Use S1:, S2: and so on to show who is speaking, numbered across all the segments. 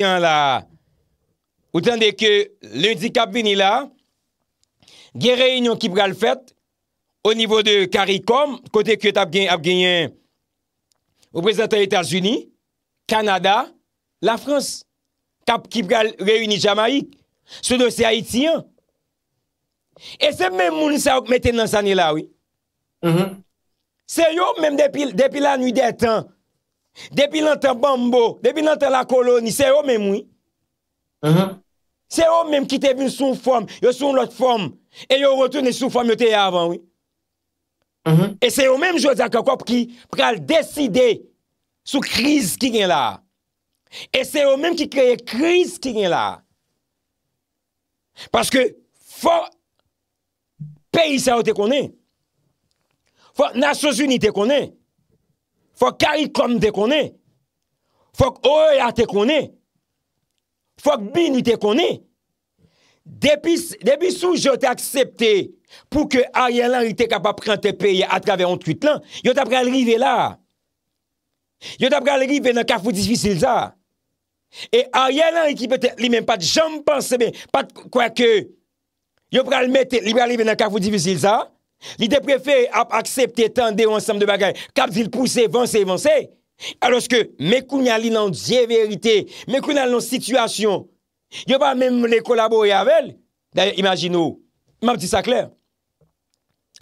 S1: O tan de ke lundi kap vini la, ge reynyon ki pral fet, o nivou de karikom, kote ki ap genyen reprezentant Etats-Unis, Kanada, la Frans, kap ki pral reynyi Jamaik, sou do se Haitian. E se mè moun sa wak meten nan san ni la, wè. Sè yo mèm depi la nwi detan. Depi lantan Bambo, depi lantan la koloni, se yo mèm wè. Uh-huh. Se yo mèm ki te vin sou form, yo sou lòt form, e yo wotounen sou form yo te yavè wè. Uh-huh. E se yo mèm jòzak akop ki pral deside sou kriz ki gen la. E se yo mèm ki kreye kriz ki gen la. Paske fò peyi sa wote konè. Fò nasyo zuni te konè. Fok kari kon de kone, fok oye a te kone, fok bin ni te kone. Depi sou jote aksepte pou ke a yalan ite kapap prante peye atrave yon truit lan, yote apre alrive la, yote apre alrive nan kafou difisil za. E a yalan ite li men pat jom pansebe, pat kwa ke yon apre alrive nan kafou difisil za, Li deprefe ap aksepte tan de wansam de bagay. Kap zil pouse, vansè, vansè. Aloske, me kounya li nan dje verite. Me kounya nan sitwasyon. Yo pa menm le kolabor yavel. Da imagino, map di sa kler.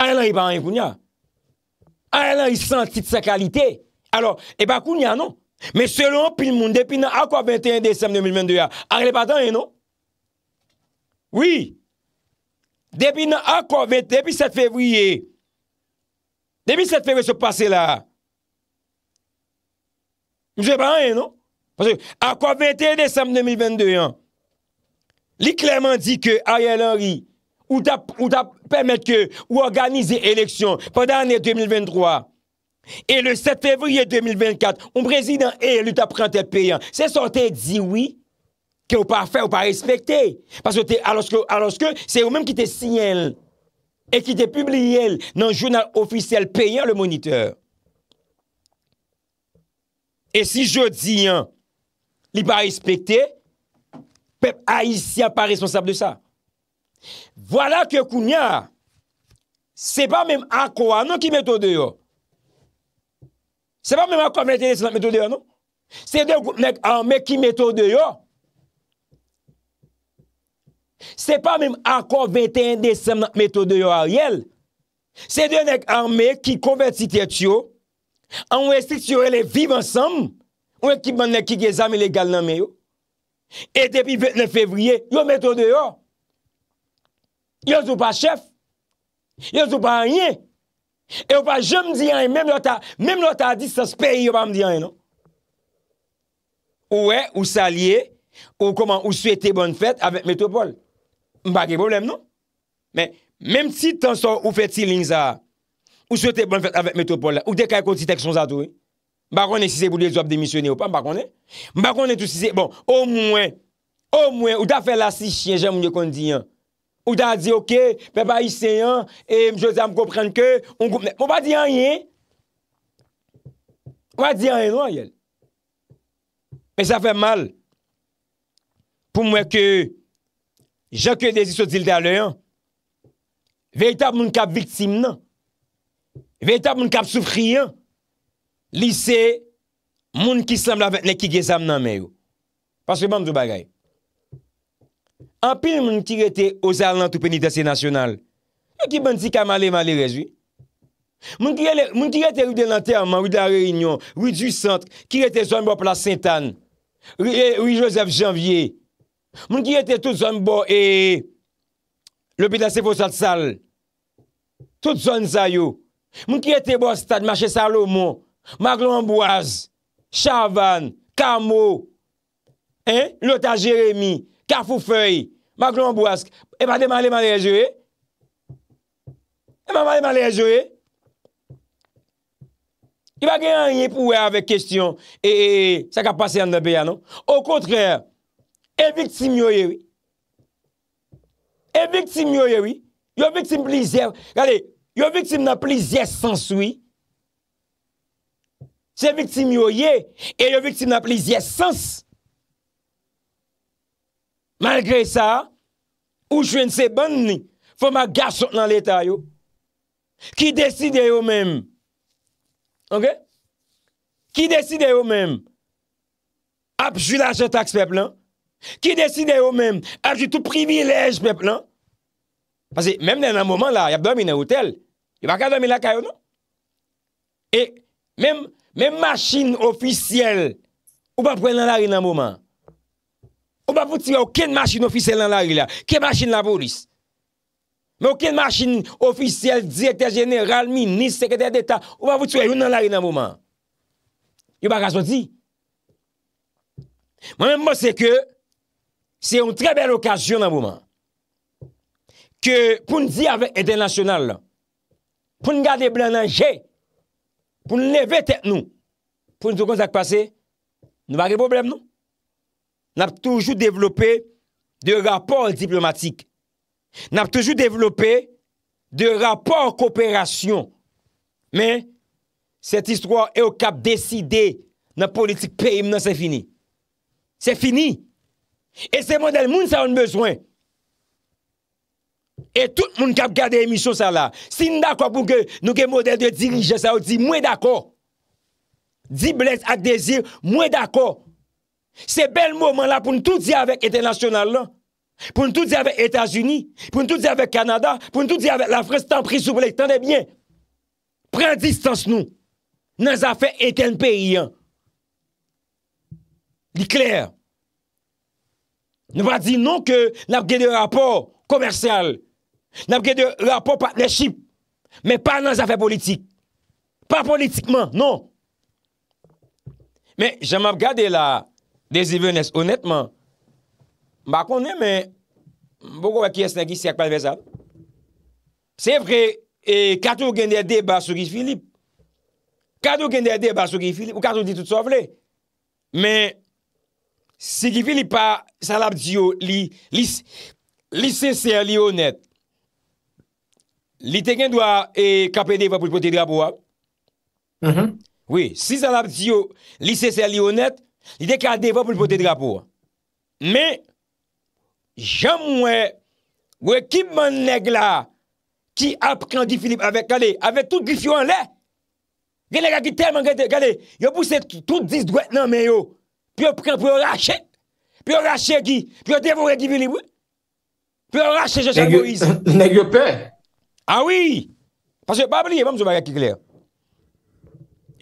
S1: Ayan nan i ban yon kounya. Ayan nan i santi sa kalite. Alors, eba kounya non. Me selon pil moun depi nan akwa 21 desem 2022 ya. Arle patan yon non. Oui. Oui. Depi nan akwavete, depi 7 fevriye. Depi 7 fevriye se pase la. Mwen jepan an, non? Akwavete, decem 2022 an. Li klaman di ke a yalari ou ta pemet ke ou organize eleksyon pandan ane 2023. E le 7 fevriye 2024, ou prezident e luta prente peyan. Se sante di wik, Kè ou pa fè ou pa respektè. Paske aloske se ou mèm ki te sinyèl e ki te publiyèl nan jounal ofisyèl peyèl le moniteur. E si jò diyan li pa respektè, pep a isyèl pa responsable de sa. Vwala kè kounya se pa mèm akwa nan ki mètode yo. Se pa mèm akwa mètode yo nan. Se dè ou mèk an mèk ki mètode yo. se pa mèm akor 21 désem nan mètode yo a riyel se dè yon ek armè ki konvertite tiyo an wè stik si yon lè viv ansam wè ki ban lè ki gè zame legal nan mè yo e depi 29 fevriye yo mètode yo yo zou pa chef yo zou pa riyen e yo pa jèm diyan mèm lò ta di sa spè yon pa mè diyan ouè ou salye ou sou etè bon fèt avèk mètode pol Mpa ke problem nou? Men, menm ti tan son ou feti linza, ou sou te bon fet avet metopole, ou dekay koti tek son zato, eh? mpa konen si se boulè zop demisyonè ou pa, mpa konen, mpa konen tout si se, bon, ou mwen, ou mwen, ou ta fel la si chien, jè mwen yo kon di yon, ou ta di ok, pe pa yi se yon, e mjè zè mkoprenn ke, mpa di an yon, mpa di an yon, mpa di an yon, mpa di an yon, mpa di an yon, mpa di an yon, mpa di an yon, mpa di Jean-Claude Désir sotil dè alè yon. Veitab moun kap viktim nan. Veitab moun kap soufri yon. Lise, moun ki sèm la vètne ki gezam nan mè yon. Paswe ban dò bagay. Anpil moun ki rete ozal nan toupenidase nasyonal. E ki bandi kam aleman le rejwi. Moun ki rete rou de lanterman, rou da reynyon, rou du sentre, ki rete zon bop la Sintan, rou Joseph Janvier, Moun ki ete tout son bo e Lopi da se fo sal sal Tout son sayo Moun ki ete bo stad Mache salo mou Maglon Boaz Chavan Kamo Lota Jeremy Kafou Foy Maglon Boaz Eman deman li man le jewe Eman man li man le jewe Iman gen an yi pou we ave kestyon E se e, ka pase yon de beya nou Ou kontrèr E viktim yo yewi. E viktim yo yewi. Yo viktim plizyev. Gade, yo viktim nan plizyev sansoui. Se viktim yo ye, e yo viktim nan plizyev sans. Malgre sa, ou jwen se ban ni, fwa ma gasot nan leta yo. Ki deside yo men. Ok? Ki deside yo men. Ap jwi la jen taks pe plan. Ki deside yo men, a jitou privilej pep nan? Pase, men men nan mouman la, yap dormi nan hotel, yo baka dormi la kayo nou? E, men, men masin ofisyel, ou ba pre nan lari nan mouman? Ou ba vouti wè ou ken masin ofisyel nan lari la? Ken masin la polis? Men ou ken masin ofisyel, direktèr jenèral, minis, sekètèr dèta, ou ba vouti wè yon nan lari nan mouman? Yo baka sondi? Mwen men mbosè ke, Se yon tre bel okasyon nan mouman. Ke pou n'di avè eten nasyonal la. Pou n'gade blan anje. Pou n'leve tek nou. Pou n'di konzak pase. Nou vare problem nou. Nap toujou devlopè de rapor diplomatik. Nap toujou devlopè de rapor koperasyon. Men, set istwa e o kap deside nan politik pey mnen se fini. Se fini. E se model moun sa woun bezwen. E tout moun kap gade emisyon sa la. Si nou da kwa pou ge nou ge model de dirije sa ou di mwen da kwa. Di bles ak de zi mwen da kwa. Se bel moun la pou nou tou di avek etanasyonal la. Pou nou tou di avek Etasuni. Pou nou tou di avek Kanada. Pou nou tou di avek la frestan prisou blek. Tande bien. Pren distance nou. Nans afe etan peyi an. Di kler. Nou pa di nou ke nap gede rapor komersyal. Nap gede rapor partnership. Men pa nan zafè politik. Pa politikman, nou. Men, jaman gade la desi vènes, honètman. Bakonè men, mbouk wè ki esnè ki siak pal vezab. Se pre, e kato gen de de ba sou gifilip. Kato gen de de ba sou gifilip, ou kato di tout sa vle. Men, Si Givy li pa salab ziyo, li se ser li honet, li te gen dwa e kapede va pou l'pote drapo a. Mm-hmm. Oui, si salab ziyo, li se ser li honet, li de kalde va pou l'pote drapo a. Me, jam mwen, we kipman neg la ki ap kandi Filip avek gale, avek tout Gifyon le. Vele gaki telman gale, yo pwese tout diz dwe nan men yo. Pyo pran, pyo rachet, pyo rachet ki, pyo devore ki bilibwe, pyo rachet jose an boiz. Nè gyo pe? A wii, pasè babliye, mwè mzou bagat ki kler.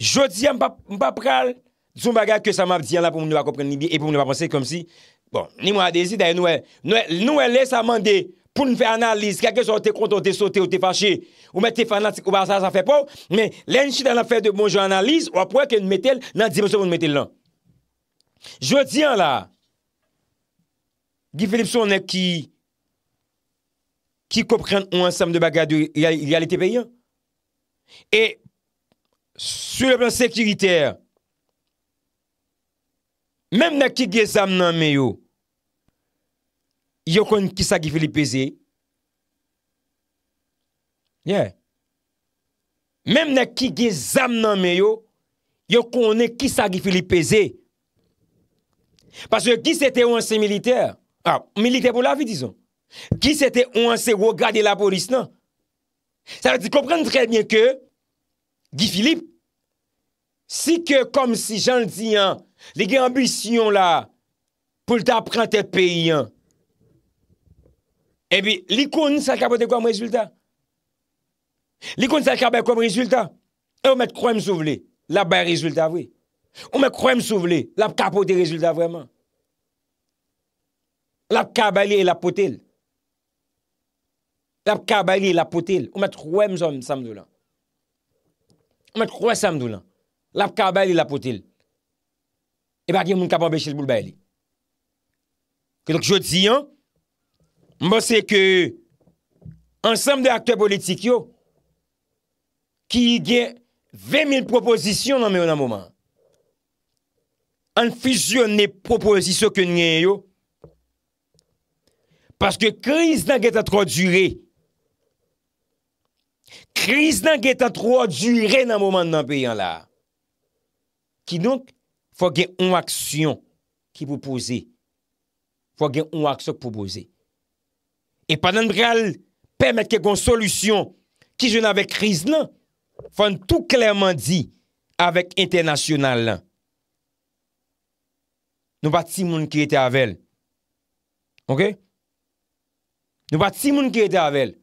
S1: Jodi an pap pral, mwè mzou bagat ki sa mwap diyan la pou mwen wakopren ni bi, e pou mwen wakopren se kom si. Bon, ni mwa adesi daye noue, noue lè sa mande pou nou fè analiz, kakè jote konton, jote sote, jote fache, ou mè te fè nan, ou ba sa sa fè pou, mè lè nchi dan ap fè de bon joun analiz, ou ap wè kè nou metel nan dimensyon pou nou metel lan. Je diyan la, Gifilipsou anek ki, Ki kopren ou ansem de bagade, Il yalite peyen, Et, Su le plan sekiriter, Mem neki ge zam nan meyo, Yo konen kisa Gifilipsou, Yo konen kisa Gifilipsou, Mem neki ge zam nan meyo, Yo konen kisa Gifilipsou, Pasè ki se te ouan se militer, a, ah, militer pou la vi, dison, ki se te ouan se wogade la polis, nan, sa la di komprenn tre bie ke, ki Filip, si ke kom si jan di, li gen ambisyon la, pou lta apren te peyi, e eh bi, li kon sa kapote kwa mwesvulta? Li kon sa kapote kwa mwesvulta? E eh, w met kwa m sou vle, la baye mwesvulta, vwe. Ou mè kwa m sou vle, l ap ka poti rezultat vreman. E l ap ka bayli e l ap potil. L ap ka bayli e l ap potil. Ou mè kwa m zon samdou lan. Ou mè kwa samdou lan. E l ap ka bayli e l ap potil. E bagi moun kapan bechil boul bayli. Kedok jwot ziyan, mwen se ke ansam de akte politik yo ki gen 20.000 proposisyon nan mè ou nan mouman. an fijyon ne proposisyon ke nye yo, paske kriz nan gen tan tro a djure, kriz nan gen tan tro a djure nan mouman nan beyan la, ki nou fò gen ou aksyon ki pou pose, fò gen ou aksyon pou pose, e panen bral, pèmè ke gon solusyon, ki jen avè kriz nan, fò an tout klèrman di, avèk internasyon nan lan, Nou pa ti moun ki ete avel. Ok? Nou pa ti moun ki ete avel.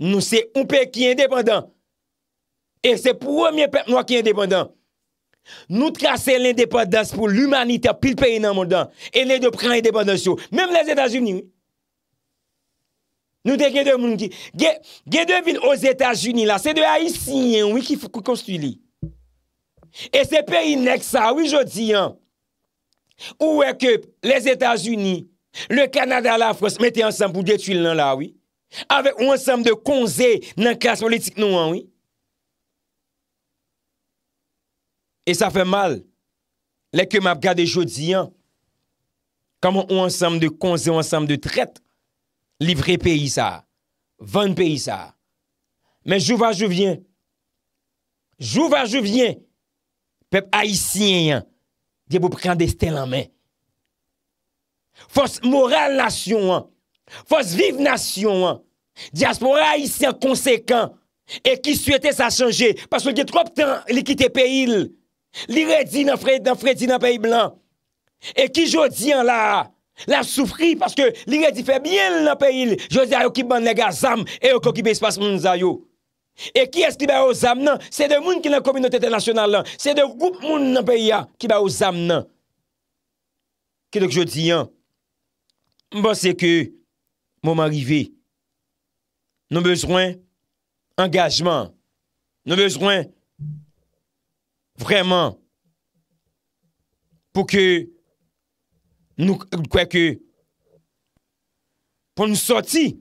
S1: Nou se un pek ki independent. E se pwemye pek mwa ki independent. Nou trase l'independence pou l'humanite apil pe inan mondan. E le de pren l'independence yo. Mem les Etats-Unis. Nou de gen de moun ki... Gen de vin os Etats-Unis la. Se de a yisi yon wik ki fokou konstuli. E se pe yi nek sa ou yi jodi an Ou ekup les Etats-Unis Le Kanada la Fros mette ansam pou detuil nan la ou Ave ou ansam de konze nan klas politik nou an E sa fe mal Lek ke map gade jodi an Kamo ou ansam de konze, ansam de tret Livre pe yi sa Van pe yi sa Men jou va, jou vyen Jou va, jou vyen Pep haisyen, diye pou pran de stel anmen. Fos moral nasyon an, fos viv nasyon an, diye aspo haisyen konsekant, e ki souyete sa chanje, paswen diye trop tan li kite pe il, li redi nan fredi nan pe il blan, e ki jodi an la, la soufri, paswen li redi febyen nan pe il, jodi an yo ki ban lega zanm, e yo ko ki bespas moun zayyo. E ki es ki ba ou zam nan? Se de moun ki nan kominotete nasyonal lan. Se de goup moun nan peya ki ba ou zam nan. Kedok joti yan. Mba se ke moum arive. Nou bezwen engajman. Nou bezwen vreman pou ke nou kweke pou nou soti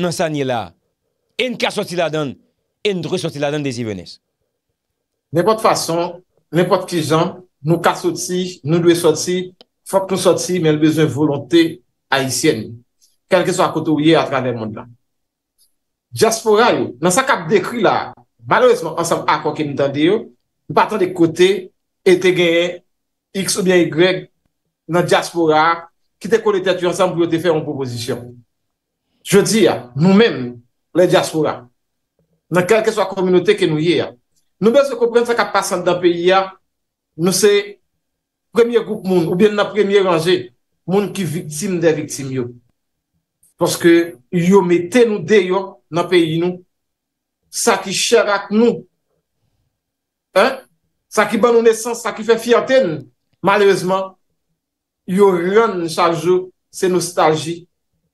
S1: nan sanye la. En ka soti la dan. nou dwe soti la dan desi venes. N'epot fason, n'epot ki jan, nou ka soti, nou dwe soti,
S2: fok nou soti, men lwese yon volonté haisyen. Kelke sou akoto wye atran den mond la. Diaspora yo, nan sa kap dekri la, malouesman an sam akon ke nou tande yo, nou patan dekote ete genye x ou bien y nan diaspora, ki te konete an sam pou yo te fe yon proposisyon. Je di ya, nou men le diaspora, nan kelke so a kominote ke nou ye ya. Nou ben se komprende sa ka pasan da peyi ya, nou se premye group moun, ou bien nan premye rangé, moun ki viktim de viktim yo. Poske yo meten nou deyo nan peyi nou, sa ki chera ak nou. Hein? Sa ki ban nou nesan, sa ki fe fiyanten. Malèzman, yo ryon sa jo se nostalji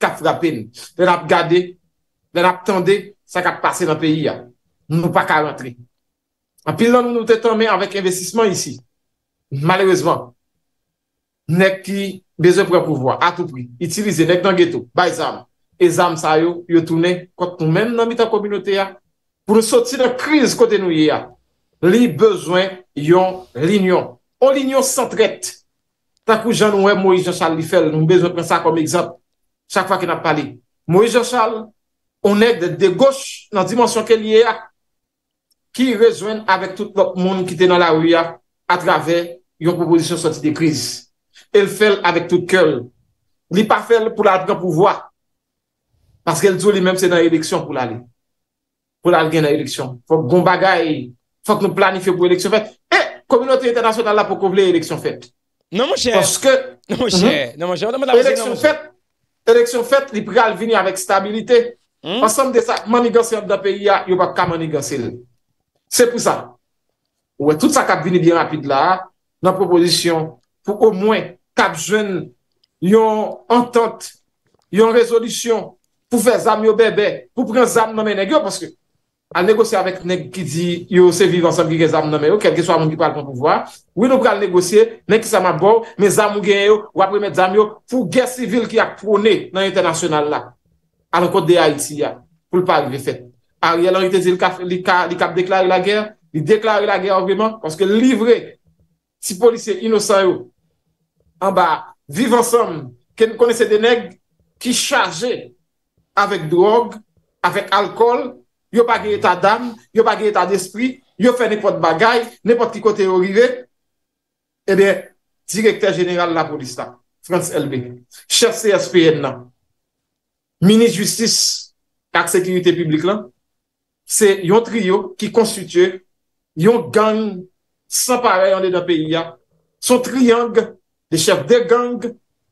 S2: ka frapen. Den ap gade, den ap tende, sa ka pase nan peyi ya, nou pa ka rentri. A pilan nou nou te tome avèk investisman isi. Malèwèzman, nek ki beze pou apouvoa, atou pri, itilize, nek nan geto, bay zam, e zam sa yo, yo toune, kote nou men nan mitan kominote ya, pou nou soti nan kriz kote nou ye ya. Li bezwen yon linyon. On linyon san tret. Takou jan nou e Moïse Jean-Charles li fel, nou beze pren sa kom exemple, chakwa ki nan pali. Moïse Jean-Charles, Onèk de gòch nan dimensyon ke liye a, ki rezoèn avèk tout lòk moun ki te nan la ouya atravè yon proposisyon soti de kriz. El fèl avèk tout kèl. Li pa fèl pou la adren pou vwa. Paske el zou li mèm se nan eleksyon pou la li. Pou la al gen nan eleksyon. Fòk goun bagay, fòk nou planifè pou eleksyon fèt. E, komilote internasyonan la pou kouvle eleksyon fèt. Non monshe. Non monshe. Eleksyon fèt, eleksyon fèt, li pou gèl vini avèk stabilite. Hmm? Ensem de sa, maniganse yon da peyi ya, yon baka maniganse yon. Se pou sa. Ouwe, tout sa kap vini biye rapide la, nan proposisyon pou ou mwen kap jwen yon entente, yon rezolisyon pou fe zam yo bebe, pou pren zam nanme negyo, al negosye avèk neg ki di yo se vive ensem ki gen zam nanme yo, ouwe nou pral negosye, neg ki sa mabou, men zam ou gen yo, wapre men zam yo, pou gen sivil ki ak prone nan yon tenasyonal la. al an kote de Haiti ya, pou l'pari vefè. Ar yal an yote ze li kap deklare la gèr, li deklare la gèr orveman, konske livre ti polise inosayou, an ba, viv ansom, ken kone se denèk ki chaje avèk drog, avèk alkol, yo bagye ta dam, yo bagye ta despri, yo fè nipot bagay, nipot ki kote orive, e de direkter jeneral la polise ta, Frans Elbe, chase yaspe yen nan, mini-justis ak sekirite publik lan, se yon triyo ki konstituye yon gang sanpare ane da peyi ya, son triyong de chef de gang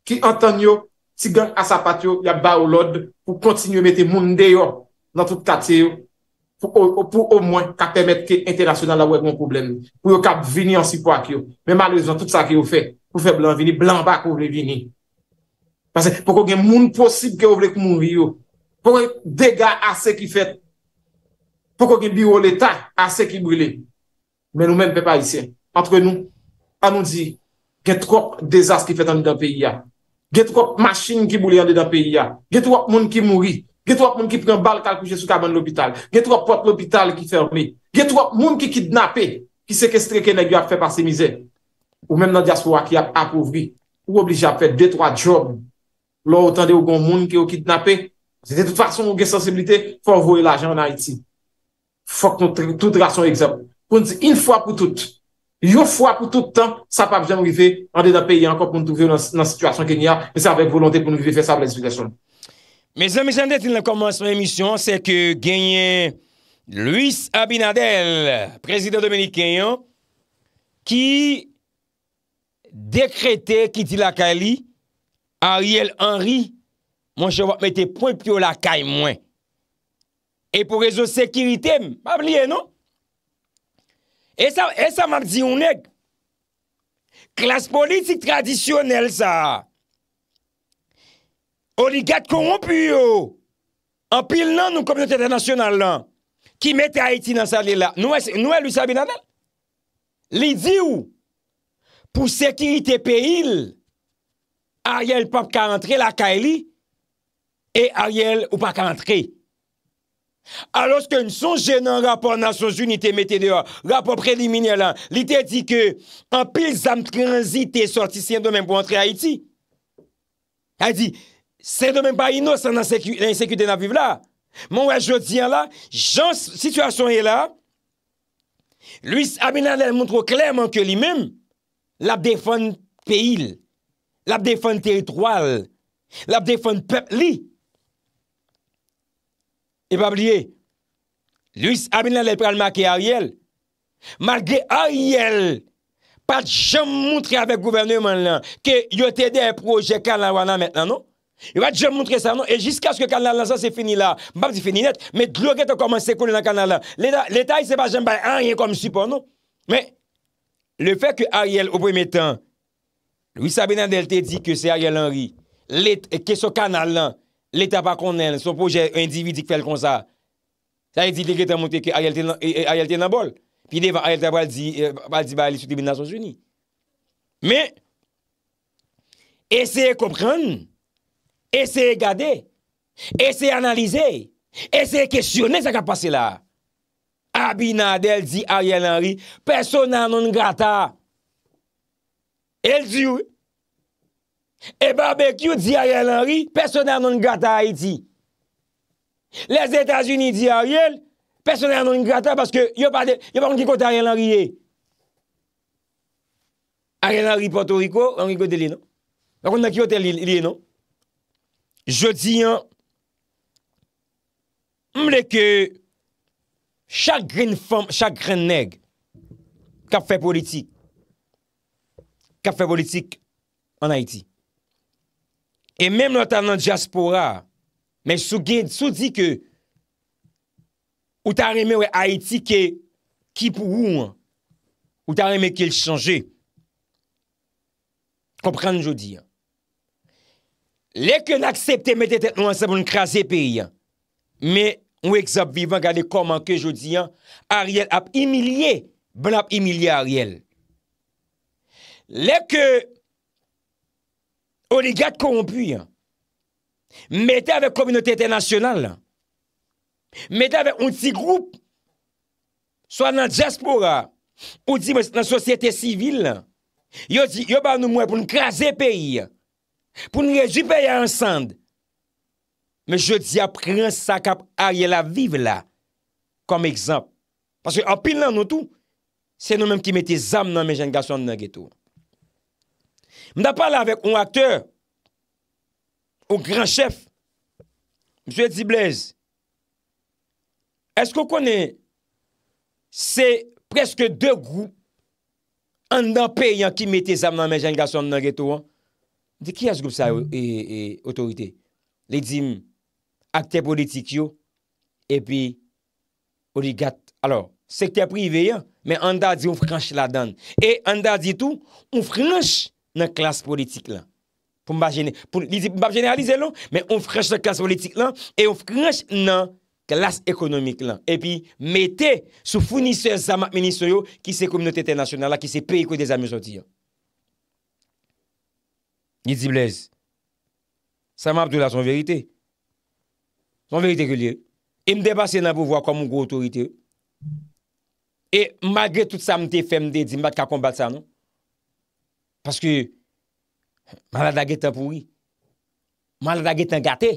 S2: ki anton yo, si gang asapat yo, ya ba ou lod, pou kontinyo mette moun de yo nan tout tati yo, pou ou mwen kak temet ki internasyonan la wè bon poublem, pou yo kap vini ansi pou ak yo. Men malwezon tout sa ki yo fe, pou fe blan vini, blan bak ou vini. Pase pou kon gen moun posib ke ou vle kou moun riyo, pou kon gen degay ase ki fet, pou kon gen biro l'Etat ase ki brile. Men nou men pe pa isi, entre nou, an nou di, gen trop desas ki fet ane dan peyi ya, gen trop machin ki brile ane dan peyi ya, gen trop moun ki mouri, gen trop moun ki pren bal kal kouje sou kaban l'hobital, gen trop pot l'hobital ki fermi, gen trop moun ki kidnapi ki seke streke negyo ap fe pasi mize, ou men nan diaspora ki ap ap ouvri, ou oblige ap fet detroit jouni. Lò ou tande ou goun moun ki ou kitnapè. Zete tout fason ou gen sensibilite pou avoye l'ajan nan Haiti. Fok nou tout rasyon egzab. Pounzi, in fwa pou tout. Yon fwa pou tout tan, sa pa vijan mou rive an de da peyi an, konp moun douve
S1: nan situasyon ke n'ya, mese avèk volontè pou nou rive fè sa blè disipilasyon. Mese mè jan deti nan komansman emisyon, se ke genye Louis Abinadel, prezidè Dominique Keyon, ki dekrete kiti lakali Ariel Henry, mwen che vat mette pwen pyo la kay mwen. E pou rezo sekirite, mwen pa blye nou. E sa man di yon ek, klas politik tradisyonel sa, oligat korompi yo, an pil nan nou kompiyon internasyonal lan, ki mette Haiti nan sa li la. Nou el yon sabi nan el? Li di ou? Pou sekirite pe il, a yel pap ka antre la ka el li, e a yel ou pa ka antre. A loske n son genan rapor nasyon zunite mette dewa, rapor prediminye la, li te di ke, an pil zamkranzi te sortisyen do men pou antre Haiti. A di, se do men pa inos an ansekute nan viv la. Mon wè jodi an la, jan situasyon e la, luis abina lè moun tro klerman ke li men, la defon peyil. l ap defon teritroal, l ap defon pepli, ep ap liye, Louis Abilene le prel make Ariel, malge Ariel, pat jom mountre avek gouverneur man lan, ke yo te de e proje kanal wana metnan nou, yo pat jom mountre sa nou, e jiska aske kanal lan sa se fini la, bab si fini net, me drouke te koman se koun nan kanal lan, l etay se pa jom bay anye kom sipon nou, le fek que Ariel ou brem etan Louis Sabinadelle te di ke se Ariel Henry, eh, ke so kanal lan, le tapakonnen, so poje individik fel kon sa, sa e di deketan moun te ke eh, eh, Ariel te nan bol, pi devan Ariel tapal di bali sute bin Nason Jouni. Me, eseye kompran, eseye gade, eseye analize, eseye kesyonen sa ka pase la. Sabinadelle di Ariel Henry, personan non grata, El zi ou e? E ba be ki ou di a yon anri, personè anon gata a non iti. Les Etats-Unis di a yon, personè anon gata, parce que yon pa yon ki kote a yon anri ye. A yon anri Porto Rico, anri kote liye nou. A kon na ki kote liye nou. Je di yon, mle ke, chak gren fom, chak gren neg, kap fe politik. Kafè politik an Haïti. E mèm nou ta nan diaspora, men sou di ke ou ta remè ouè Haïti ke kipou ou, ou ta remè ke l chanje. Konpran nou jodi. Le ke nan aksepte mè te te nou an sa pou n krasè pe i. Mè, nou ek zop vivan gade kouman ke jodi, a riel ap imilye, ben ap imilye a riel. Lèkè oligat korompuy metè avè kominote etenasyonal, metè avè ontigroup so nan jaspora ou di nan sosyete sivil, yo di yo ban nou mwen pou nou krasè peyi, pou nou rejipè ya ansand, men je di apren sakap a ye la viv la kom ekzamp. Pasè apil nan nou tou, se nou menm ki metè zam nan menjen gason nan geto. Mda pa la vek ou akteur, ou gran chef, msye Tiblez, eskou konen se preske de grou an dan pe yon ki mete sa mnan menjen gason nan geto an? Di ki as grou sa e otorite? Li di akte politik yo, epi oligat. Alors, sekte privye, men an da di ou fransch la dan, e an da di tou, ou fransch. nan klas politik lan. Pou mba generalize lan, men on frech nan klas politik lan, e on frech nan klas ekonomik lan. E pi, mette sou founise zama menisoyo ki se komunite etenasyonal la, ki se peyiko de zami sotiyan. Ndi tiblez, zama apdou la son verite. Son verite ke liye. E mde basye nan pouvo akwa moun gwo otorite. E magre tout sa mte femde, di mbat ka kombat sa nou, Paske malada get anpoui, malada get an gate,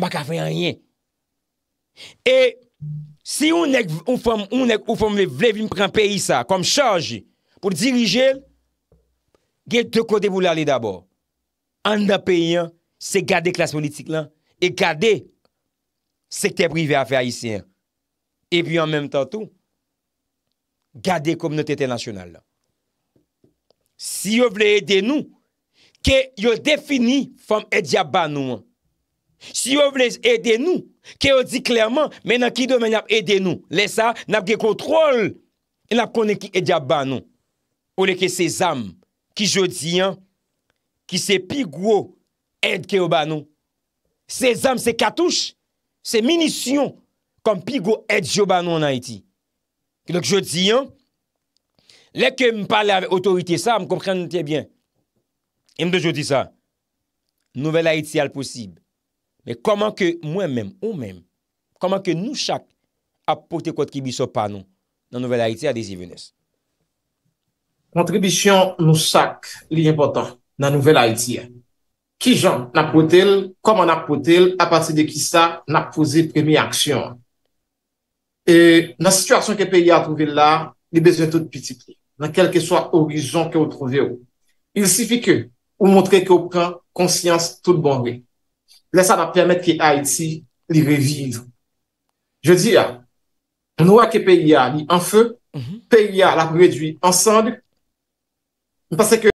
S1: maka fè an yè. E si ou nèk ou fèm vlevi mpren peyi sa, kom chanji, pou dirije, gen de kote vou lè d'abord. An nan peyi an, se gade klas politik lan, e gade sekte privè a fè a isyen. E pi an mèm tan tou, gade kom notete nasyonal lan. Si yo vle ede nou, ke yo defini fom edja ban nou an. Si yo vle ede nou, ke yo di klerman, men an ki do men ap ede nou. Lesa, nap ge kontrol, en ap konen ki edja ban nou. Ou leke sezam, ki jo di an, ki se pigwo edje ban nou. Sezam se katouche, se minisyon, kon pigwo edje ban nou an a iti. Kilek jo di an, Lè ke m pa la otorite, sa m komprende nou tebyen. E m dejo ti sa. Nouvel Haiti al posib. Mè koman ke mwen mèm, ou mèm, koman ke nou chak apote kote ki bi sop anon nan Nouvel Haiti a desi vènes. Kontribisyon nou chak li impotant
S2: nan Nouvel Haiti a. Ki jan napote l, koman napote l, apate de ki sa napose premi aksyon. E nan situasyon ke peyi a trove l la, li bezwen tout piti pli. nan kelke swa orizon ke ou trove ou. Il sifi ke ou montre ke ou pren konsyans tout bon we. Lè sa la permèt ki Haiti li revivre. Je di a, nou a ke P.I.A. li an fe, P.I.A. la prèduit ansan li.